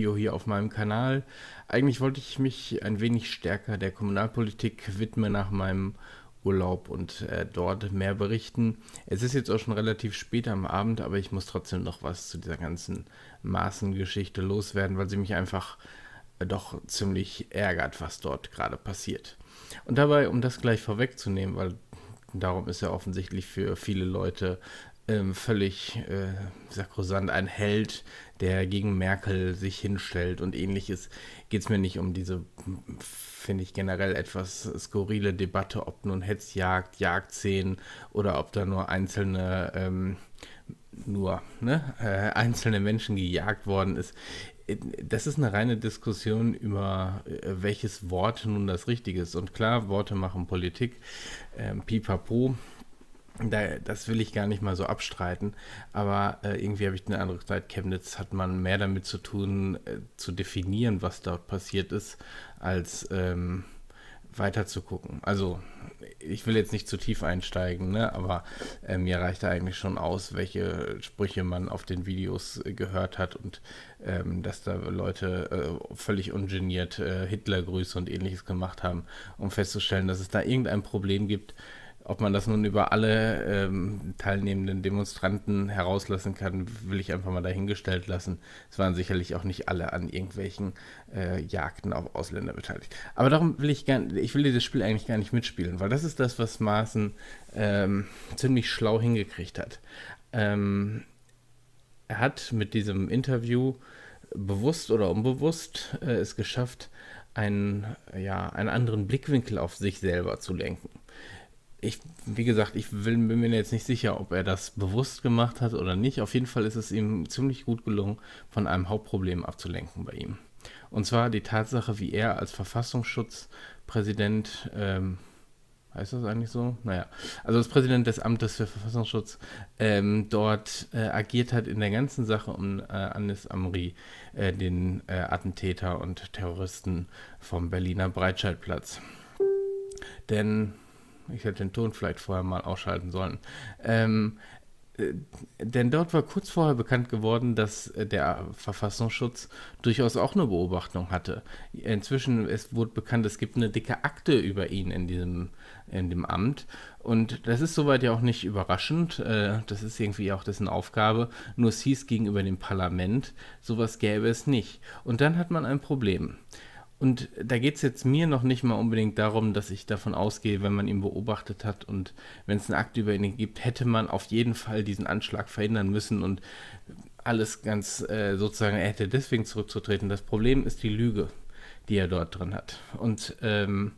Video hier auf meinem Kanal. Eigentlich wollte ich mich ein wenig stärker der Kommunalpolitik widmen nach meinem Urlaub und äh, dort mehr berichten. Es ist jetzt auch schon relativ spät am Abend, aber ich muss trotzdem noch was zu dieser ganzen Maßengeschichte loswerden, weil sie mich einfach äh, doch ziemlich ärgert, was dort gerade passiert. Und dabei, um das gleich vorwegzunehmen, weil darum ist ja offensichtlich für viele Leute ähm, völlig äh, sakrosant, ein Held, der gegen Merkel sich hinstellt und ähnliches, geht es mir nicht um diese, finde ich generell etwas skurrile Debatte, ob nun Hetzjagd, Jagdszenen oder ob da nur einzelne, ähm, nur ne, äh, einzelne Menschen gejagt worden ist das ist eine reine Diskussion über äh, welches Wort nun das Richtige ist. Und klar, Worte machen Politik, ähm, pipapo, da, das will ich gar nicht mal so abstreiten, aber äh, irgendwie habe ich den Eindruck, seit Chemnitz hat man mehr damit zu tun, äh, zu definieren, was dort passiert ist, als ähm, weiter zu gucken. Also, ich will jetzt nicht zu tief einsteigen, ne? aber äh, mir reicht da eigentlich schon aus, welche Sprüche man auf den Videos äh, gehört hat und ähm, dass da Leute äh, völlig ungeniert äh, Hitlergrüße und ähnliches gemacht haben, um festzustellen, dass es da irgendein Problem gibt ob man das nun über alle ähm, teilnehmenden Demonstranten herauslassen kann, will ich einfach mal dahingestellt lassen. Es waren sicherlich auch nicht alle an irgendwelchen äh, Jagden auf Ausländer beteiligt. Aber darum will ich gar ich will dieses Spiel eigentlich gar nicht mitspielen, weil das ist das, was Maaßen ähm, ziemlich schlau hingekriegt hat. Ähm, er hat mit diesem Interview bewusst oder unbewusst äh, es geschafft, einen, ja, einen anderen Blickwinkel auf sich selber zu lenken ich, wie gesagt, ich will, bin mir jetzt nicht sicher, ob er das bewusst gemacht hat oder nicht. Auf jeden Fall ist es ihm ziemlich gut gelungen, von einem Hauptproblem abzulenken bei ihm. Und zwar die Tatsache, wie er als Verfassungsschutzpräsident, ähm, heißt das eigentlich so? Naja, also als Präsident des Amtes für Verfassungsschutz ähm, dort äh, agiert hat in der ganzen Sache um äh, Anis Amri, äh, den äh, Attentäter und Terroristen vom Berliner Breitscheidplatz. Denn ich hätte den Ton vielleicht vorher mal ausschalten sollen. Ähm, äh, denn dort war kurz vorher bekannt geworden, dass äh, der Verfassungsschutz durchaus auch eine Beobachtung hatte. Inzwischen es wurde bekannt, es gibt eine dicke Akte über ihn in diesem in dem Amt und das ist soweit ja auch nicht überraschend. Äh, das ist irgendwie auch dessen Aufgabe. Nur es hieß gegenüber dem Parlament, sowas gäbe es nicht. Und dann hat man ein Problem. Und da geht es jetzt mir noch nicht mal unbedingt darum, dass ich davon ausgehe, wenn man ihn beobachtet hat und wenn es einen Akt über ihn gibt, hätte man auf jeden Fall diesen Anschlag verhindern müssen und alles ganz äh, sozusagen, er hätte deswegen zurückzutreten. Das Problem ist die Lüge, die er dort drin hat. Und ähm,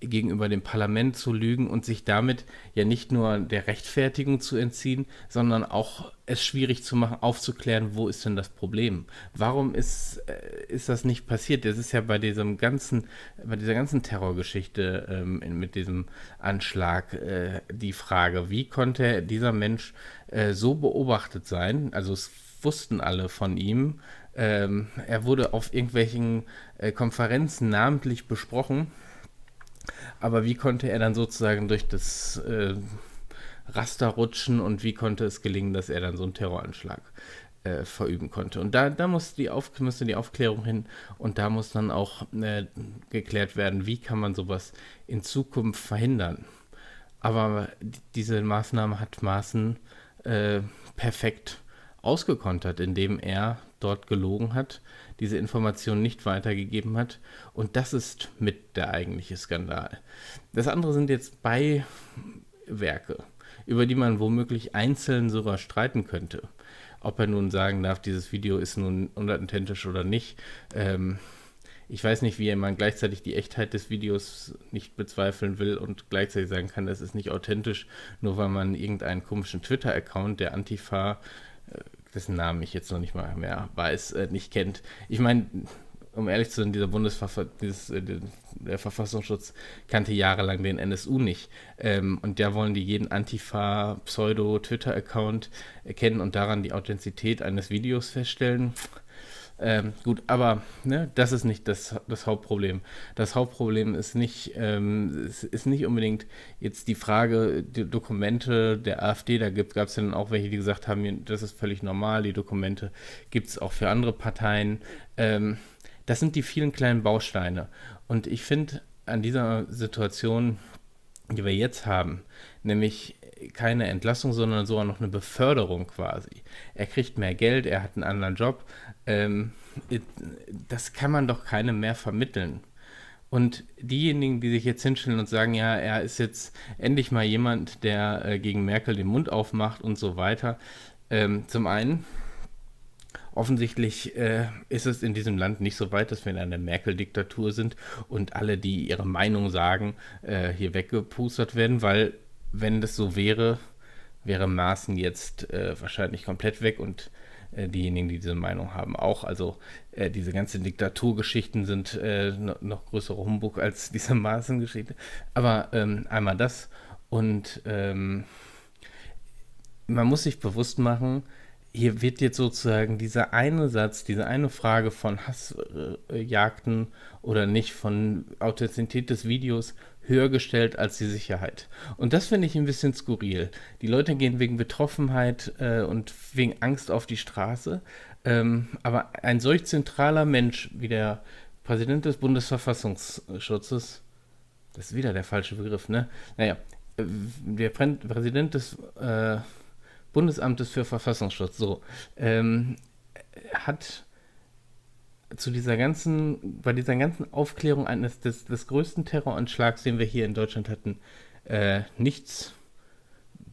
gegenüber dem Parlament zu lügen und sich damit ja nicht nur der Rechtfertigung zu entziehen, sondern auch es schwierig zu machen, aufzuklären, wo ist denn das Problem? Warum ist, äh, ist das nicht passiert? Das ist ja bei diesem ganzen, bei dieser ganzen Terrorgeschichte ähm, mit diesem Anschlag äh, die Frage, wie konnte dieser Mensch äh, so beobachtet sein? Also es wussten alle von ihm. Ähm, er wurde auf irgendwelchen äh, Konferenzen namentlich besprochen aber wie konnte er dann sozusagen durch das äh, Raster rutschen und wie konnte es gelingen, dass er dann so einen Terroranschlag äh, verüben konnte? Und da, da muss die Auf müsste die Aufklärung hin und da muss dann auch äh, geklärt werden, wie kann man sowas in Zukunft verhindern. Aber diese Maßnahme hat Maaßen äh, perfekt ausgekontert, indem er dort gelogen hat, diese Information nicht weitergegeben hat. Und das ist mit der eigentliche Skandal. Das andere sind jetzt Beiwerke, über die man womöglich einzeln sogar streiten könnte. Ob er nun sagen darf, dieses Video ist nun unauthentisch oder nicht. Ähm, ich weiß nicht, wie man gleichzeitig die Echtheit des Videos nicht bezweifeln will und gleichzeitig sagen kann, das ist nicht authentisch, nur weil man irgendeinen komischen Twitter-Account der Antifa äh, dessen Namen ich jetzt noch nicht mal mehr weiß, äh, nicht kennt. Ich meine, um ehrlich zu sein, dieser Bundesverfass dieses, äh, der Verfassungsschutz kannte jahrelang den NSU nicht. Ähm, und da wollen die jeden Antifa-Pseudo-Twitter-Account erkennen und daran die Authentizität eines Videos feststellen. Ähm, gut, aber ne, das ist nicht das, das Hauptproblem. Das Hauptproblem ist nicht, ähm, ist, ist nicht unbedingt jetzt die Frage, die Dokumente der AfD, da gab es ja dann auch welche, die gesagt haben, das ist völlig normal, die Dokumente gibt es auch für andere Parteien. Ähm, das sind die vielen kleinen Bausteine. Und ich finde an dieser Situation, die wir jetzt haben, nämlich keine Entlassung, sondern sogar noch eine Beförderung quasi. Er kriegt mehr Geld, er hat einen anderen Job. Ähm, das kann man doch keinem mehr vermitteln. Und diejenigen, die sich jetzt hinstellen und sagen, ja, er ist jetzt endlich mal jemand, der äh, gegen Merkel den Mund aufmacht und so weiter, ähm, zum einen, offensichtlich äh, ist es in diesem Land nicht so weit, dass wir in einer Merkel-Diktatur sind und alle, die ihre Meinung sagen, äh, hier weggepustert werden, weil wenn das so wäre, wäre Maaßen jetzt äh, wahrscheinlich komplett weg und äh, diejenigen, die diese Meinung haben, auch. Also äh, diese ganzen Diktaturgeschichten sind äh, no, noch größere Humbug als diese maaßen Aber ähm, einmal das und ähm, man muss sich bewusst machen, hier wird jetzt sozusagen dieser eine Satz, diese eine Frage von Hassjagden oder nicht, von Authentizität des Videos höher gestellt als die Sicherheit. Und das finde ich ein bisschen skurril. Die Leute gehen wegen Betroffenheit äh, und wegen Angst auf die Straße. Ähm, aber ein solch zentraler Mensch wie der Präsident des Bundesverfassungsschutzes, das ist wieder der falsche Begriff, ne? Naja, äh, der Präsident des äh, Bundesamtes für Verfassungsschutz, so, ähm, hat zu dieser ganzen, bei dieser ganzen Aufklärung eines des, des größten Terroranschlags, den wir hier in Deutschland hatten, äh, nichts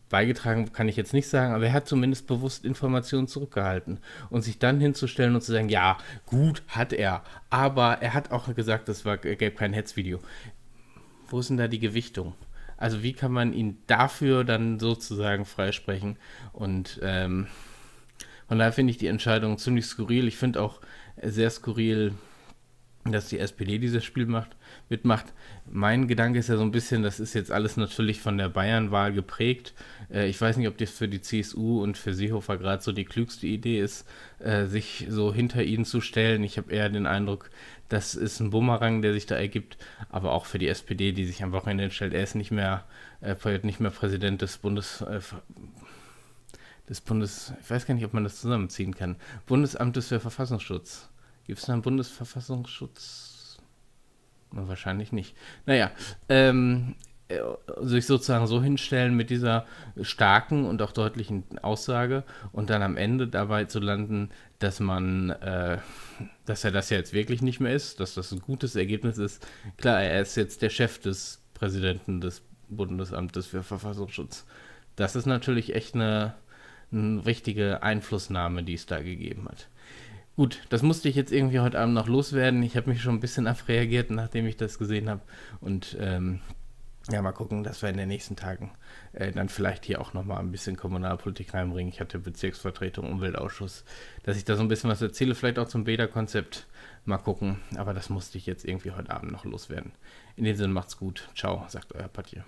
beigetragen, kann ich jetzt nicht sagen, aber er hat zumindest bewusst Informationen zurückgehalten. Und sich dann hinzustellen und zu sagen, ja, gut hat er, aber er hat auch gesagt, es gäbe kein Hetzvideo. Wo ist denn da die Gewichtung? Also wie kann man ihn dafür dann sozusagen freisprechen? Und ähm, von daher finde ich die Entscheidung ziemlich skurril. Ich finde auch sehr skurril, dass die SPD dieses Spiel macht, mitmacht. Mein Gedanke ist ja so ein bisschen, das ist jetzt alles natürlich von der Bayern-Wahl geprägt. Äh, ich weiß nicht, ob das für die CSU und für Seehofer gerade so die klügste Idee ist, äh, sich so hinter ihnen zu stellen. Ich habe eher den Eindruck, das ist ein Bumerang, der sich da ergibt. Aber auch für die SPD, die sich am Wochenende stellt, er ist nicht mehr, äh, nicht mehr Präsident des Bundes. Äh, des Bundes, ich weiß gar nicht, ob man das zusammenziehen kann. Bundesamtes für Verfassungsschutz. Gibt es einen Bundesverfassungsschutz? wahrscheinlich nicht. Naja, ähm, äh, sich sozusagen so hinstellen mit dieser starken und auch deutlichen Aussage und dann am Ende dabei zu landen, dass man, äh, dass er das ja jetzt wirklich nicht mehr ist, dass das ein gutes Ergebnis ist. Klar, er ist jetzt der Chef des Präsidenten des Bundesamtes für Verfassungsschutz. Das ist natürlich echt eine, eine richtige Einflussnahme, die es da gegeben hat. Gut, das musste ich jetzt irgendwie heute Abend noch loswerden. Ich habe mich schon ein bisschen abreagiert, nachdem ich das gesehen habe. Und ähm, ja, mal gucken, dass wir in den nächsten Tagen äh, dann vielleicht hier auch nochmal ein bisschen Kommunalpolitik reinbringen. Ich hatte Bezirksvertretung, Umweltausschuss, dass ich da so ein bisschen was erzähle, vielleicht auch zum Beta-Konzept. Mal gucken, aber das musste ich jetzt irgendwie heute Abend noch loswerden. In dem Sinne macht's gut. Ciao, sagt euer Patje.